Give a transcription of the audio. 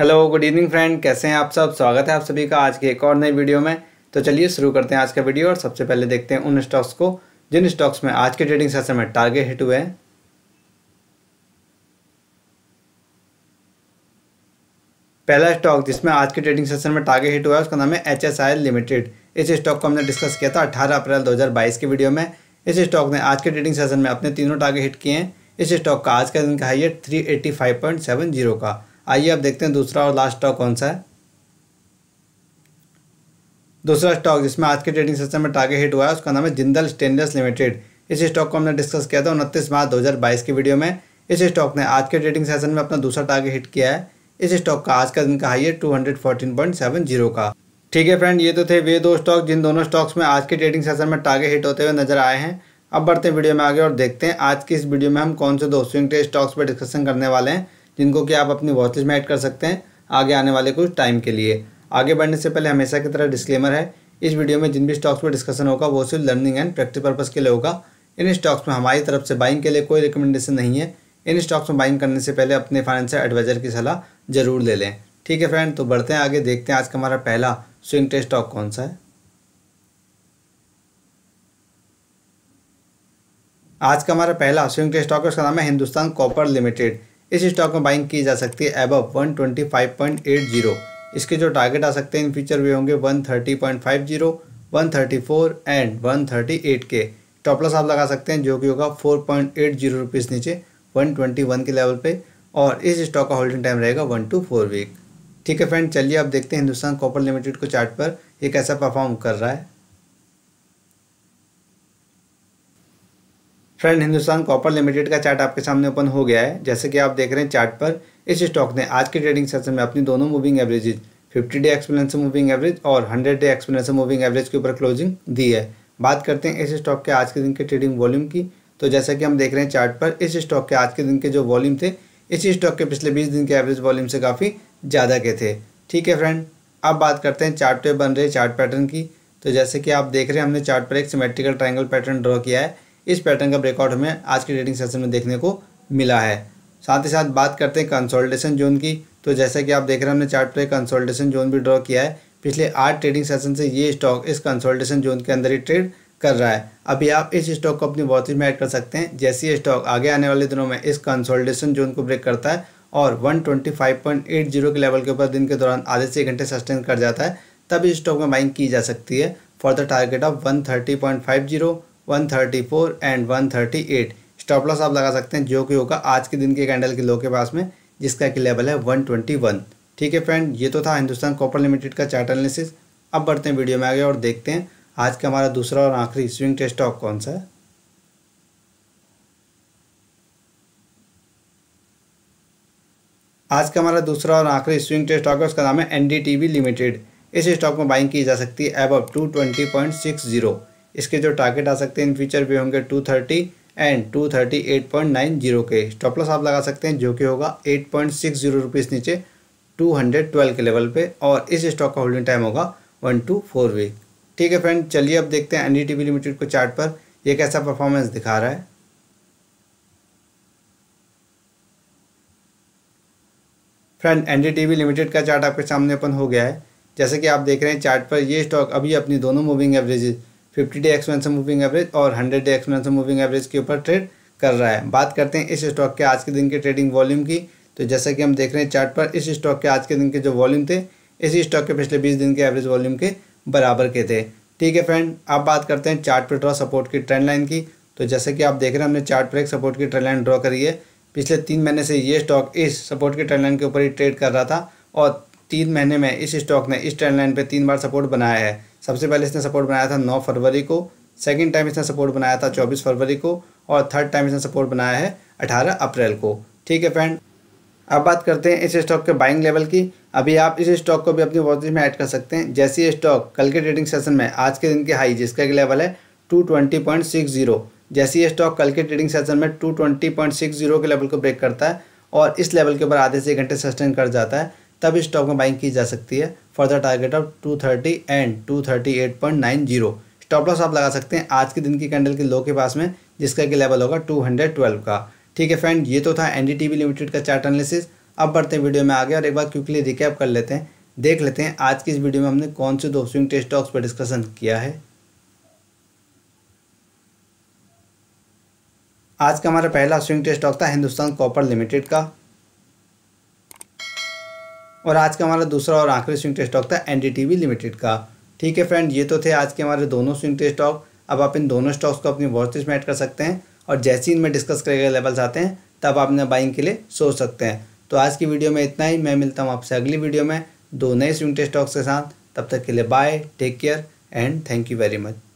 hello good evening friend कैसे हैं आप सब स्वागत है आप सभी का आज के एक और नई वीडियो में तो चलिए शुरू करते हैं आज का वीडियो और सबसे पहले देखते हैं उन स्टॉक्स को जिन स्टॉक्स में आज के ट्रेडिंग सेशन में टारगेट हिट हुए हैं पहला स्टॉक जिसमें आज के ट्रेडिंग सेशन में टारगेट हिट हुआ है उसका नाम है एच लिमिटेड इस स्टॉक को हमने डिस्कस किया था अठारह अप्रैल दो के वीडियो में इस स्टॉक ने आज के ट्रेडिंग सेशन में अपने तीनों टारगेट हिट किए हैं इस स्टॉक का आज का दिन का हाई है थ्री का आइए अब देखते हैं दूसरा और लास्ट स्टॉक कौन सा है दूसरा स्टॉक जिसमें आज के ट्रेडिंग सेशन में टारगेट हिट हुआ है उसका नाम है जिंदल स्टेनलेस लिमिटेड इस स्टॉक को हमने डिस्कस किया था उनतीस मार्च दो की वीडियो में इस स्टॉक ने आज के ट्रेडिंग सेशन में अपना दूसरा टारगेट हिट किया है इस स्टॉक का आज का दिन का हाई है टू का ठीक है फ्रेंड ये तो थे वे दो स्टॉक जिन दोनों स्टॉक्स में आज के ट्रेडिंग सेशन में टारगेट हिट होते हुए नजर आए हैं अब बढ़ते हैं वीडियो में आगे और देखते हैं आज की इस वीडियो में हम कौन से दो स्विंग ट्रेड स्टॉक्स पर डिस्कशन करने वाले हैं जिनको कि आप अपनी वॉचलिस्ट में ऐड कर सकते हैं आगे आने वाले कुछ टाइम के लिए आगे बढ़ने से पहले हमेशा की तरह डिस्क्लेमर है इस वीडियो में जिन भी स्टॉक्स पर डिस्कशन होगा वो सिर्फ लर्निंग एंड प्रैक्टिस पर्पज के लिए होगा इन स्टॉक्स में हमारी तरफ से बाइंग के लिए कोई रिकमेंडेशन नहीं है इन स्टॉक्स में बाइंग करने से पहले अपने फाइनेंशियल एडवाइजर की सलाह जरूर ले लें ठीक है फ्रेंड तो बढ़ते हैं आगे देखते हैं आज का हमारा पहला स्विंग टेस्ट स्टॉक कौन सा है आज का हमारा पहला स्विंग टेस्ट स्टॉक है उसका नाम है हिंदुस्तान कॉपर लिमिटेड इस स्टॉक में बाइंग की जा सकती है एबव 125.80 इसके जो टारगेट आ सकते हैं इन फ्यूचर वे होंगे 130.50, 134 एंड 138 के टॉपलस आप लगा सकते हैं जो कि होगा 4.80 रुपीज नीचे 121 के लेवल पे और इस स्टॉक का होल्डिंग टाइम रहेगा वन टू फोर वीक ठीक है फ्रेंड चलिए आप देखते हैं हिंदुस्तान कॉपर लिमिटेड को चार्ट पर ये कैसा परफॉर्म कर रहा है फ्रेंड हिंदुस्तान कॉपर लिमिटेड का चार्ट आपके सामने ओपन हो गया है जैसे कि आप देख रहे हैं चार्ट पर इस स्टॉक ने आज के ट्रेडिंग सेशन में अपनी दोनों moving averages 50 day experience moving average और 100 डे एक्सपीरियंस मूविंग एवरेज के ऊपर क्लोजिंग दी है बात करते हैं इस स्टॉक के आज के दिन के ट्रेडिंग वॉल्यूम की तो जैसा कि हम देख रहे हैं चार्ट पर इस स्टॉक के आज के दिन के जो वॉल्यूम थे इस स्टॉक के पिछले बीस दिन के एवरेज वॉल्यूम से काफ़ी ज़्यादा के थे ठीक है फ्रेंड अब बात करते हैं चार्ट पे बन रहे चार्ट पैटर्न की तो जैसे कि आप देख रहे हैं हमने चार्ट पर एक सिमेट्रिकल ट्राइंगल पैटर्न ड्रॉ किया है इस पैटर्न का ब्रेकआउट हमें आज के ट्रेडिंग सेशन में देखने को मिला है साथ ही साथ बात करते हैं कंसोल्टेशन जोन की तो जैसा कि आप देख रहे हैं हमने चार्ट पर कंसोल्टेशन जोन भी ड्रॉ किया है पिछले आठ ट्रेडिंग सेशन से ये स्टॉक इस कंसोल्टेशन जोन के अंदर ही ट्रेड कर रहा है अभी आप इस स्टॉक को अपनी वॉचिज में ऐड कर सकते हैं जैसे ये स्टॉक आगे आने वाले दिनों में इस कंसोल्टेशन जोन को ब्रेक करता है और 125.80 के लेवल के ऊपर दिन के दौरान आधे से एक घंटे सस्टेन कर जाता है तब इस स्टॉक में बाइंग की जा सकती है for the target of 130.50 134 and 138 stop loss आप लगा सकते हैं जो कि होगा आज के दिन के कैंडल के लो के पास में जिसका कि लेवल है 121 ठीक है फ्रेंड ये तो था हिंदुस्तान कॉपर लिमिटेड का चार्ट एनालिसिस अब बढ़ते हैं वीडियो में आगे और देखते हैं आज का हमारा दूसरा और आखिरी स्विंग टेस्ट स्टॉक कौन सा है आज का हमारा दूसरा और आखिरी स्विंग टेस्ट स्टॉक है उसका नाम है एनडीटीवी लिमिटेड इस स्टॉक में बाइंग की जा सकती है above two twenty point six zero इसके जो टारगेट आ सकते हैं इन फ्यूचर भी होंगे two thirty and two thirty eight point nine zero के स्टॉप लॉस आप लगा सकते हैं जो कि होगा eight point six zero rupees नीचे टू हंड्रेड ट्वेल्व के लेवल पे और इस स्टॉक का होल्डिंग टाइम होगा वन टू फोर वीक ठीक है फ्रेंड चलिए अब देखते हैं एन लिमिटेड e को चार्ट पर यह कैसा परफॉर्मेंस दिखा रहा है फ्रेंड एन लिमिटेड का चार्ट आपके सामने अपन हो गया है जैसे कि आप देख रहे हैं चार्ट पर ये स्टॉक अभी अपनी दोनों moving averages fifty day expansion moving average और hundred day expansion moving average के ऊपर ट्रेड कर रहा है बात करते हैं इस स्टॉक के आज के दिन के ट्रेडिंग वॉल्यूम की तो जैसा कि हम देख रहे हैं चार्ट पर इस स्टॉक के आज के दिन के जो वॉल्यूम थे इसी स्टॉक के पिछले बीस दिन के एवरेज वॉल्यूम के बराबर के थे ठीक है फ्रेंड अब बात करते हैं चार्ट पर ड्रॉ सपोर्ट की ट्रेंड लाइन की तो जैसे कि आप देख रहे हैं हमने चार्ट पर एक सपोर्ट की ट्रेंड लाइन ड्रॉ करी है पिछले तीन महीने से ये स्टॉक इस सपोर्ट की ट्रेंड लाइन के ऊपर ही ट्रेड कर रहा था और तीन महीने में इस स्टॉक ने इस ट्रेंड लाइन पर तीन बार सपोर्ट बनाया है सबसे पहले इसने सपोर्ट बनाया था नौ फरवरी को सेकेंड टाइम इसने सपोर्ट बनाया था चौबीस फरवरी को और थर्ड टाइम इसने सपोर्ट बनाया है अठारह अप्रैल को ठीक है फ्रेंड अब बात करते हैं इस स्टॉक के बाइंग लेवल की अभी आप इस स्टॉक को भी अपनी वॉच में ऐड कर सकते हैं जैसे ये स्टॉक कल के ट्रेडिंग सेशन में आज के दिन के हाई जिसका एक लेवल है two twenty point six zero जैसे ये स्टॉक कल के ट्रेडिंग सेशन में two twenty point six zero के लेवल को ब्रेक करता है और इस लेवल के ऊपर आधे से एक घंटे सस्टेन कर जाता है तब स्टॉक में बाइंग की जा सकती है for the target of two thirty and two thirty eight point nine zero stop loss आप लगा सकते हैं आज के दिन की कैंडल के लो के पास में जिसका कि लेवल होगा टू हंड्रेड ट्वेल्व का ठीक है फ्रेंड ये तो था एन लिमिटेड का चार्ट एनालिसिस अब बढ़ते हैं वीडियो में आगे और एक बार क्विकली रिकैप कर लेते हैं देख लेते हैं आज की इस वीडियो में हमने कौन से दो स्विंग टेस्ट स्टॉक्स पर डिस्कशन किया है आज का हमारा पहला स्विंग टेस्ट स्टॉक था हिंदुस्तान कॉपर लिमिटेड का और आज का हमारा दूसरा और आखिरी स्विंग टेस्ट स्टॉक था एन लिमिटेड का ठीक है फ्रेंड ये तो थे आज के हमारे दोनों स्विंग टेस्ट स्टॉक अब आप इन दोनों स्टॉक्स को अपनी वॉचलिस्ट में ऐड कर सकते हैं और जैसे ही इनमें डिस्कस करे गए लेवल्स आते हैं तब आप इन्हें बाइंग के लिए सोच सकते हैं तो आज की वीडियो में इतना ही मैं मिलता हूँ आपसे अगली वीडियो में दो नए स्विंग टेस्ट स्टॉक्स के साथ तब तक के लिए bye take care and thank you very much